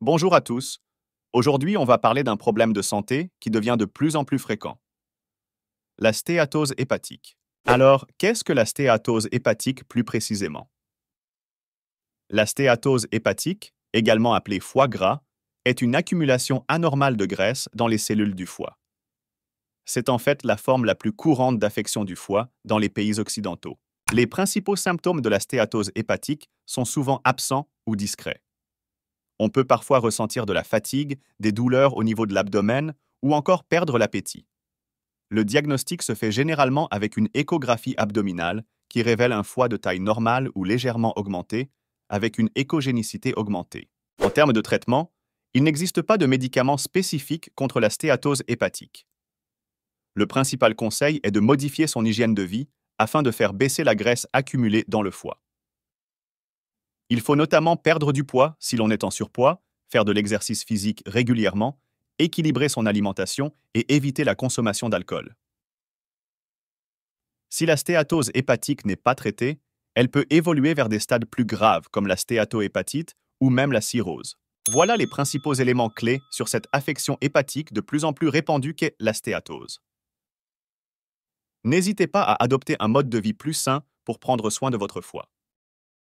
Bonjour à tous. Aujourd'hui, on va parler d'un problème de santé qui devient de plus en plus fréquent. La stéatose hépatique. Alors, qu'est-ce que la stéatose hépatique plus précisément La stéatose hépatique, également appelée foie gras, est une accumulation anormale de graisse dans les cellules du foie. C'est en fait la forme la plus courante d'affection du foie dans les pays occidentaux. Les principaux symptômes de la stéatose hépatique sont souvent absents ou discrets. On peut parfois ressentir de la fatigue, des douleurs au niveau de l'abdomen ou encore perdre l'appétit. Le diagnostic se fait généralement avec une échographie abdominale qui révèle un foie de taille normale ou légèrement augmentée, avec une échogénicité augmentée. En termes de traitement, il n'existe pas de médicament spécifique contre la stéatose hépatique. Le principal conseil est de modifier son hygiène de vie afin de faire baisser la graisse accumulée dans le foie. Il faut notamment perdre du poids si l'on est en surpoids, faire de l'exercice physique régulièrement, équilibrer son alimentation et éviter la consommation d'alcool. Si la stéatose hépatique n'est pas traitée, elle peut évoluer vers des stades plus graves comme la stéatohépatite ou même la cirrhose. Voilà les principaux éléments clés sur cette affection hépatique de plus en plus répandue qu'est la stéatose. N'hésitez pas à adopter un mode de vie plus sain pour prendre soin de votre foie.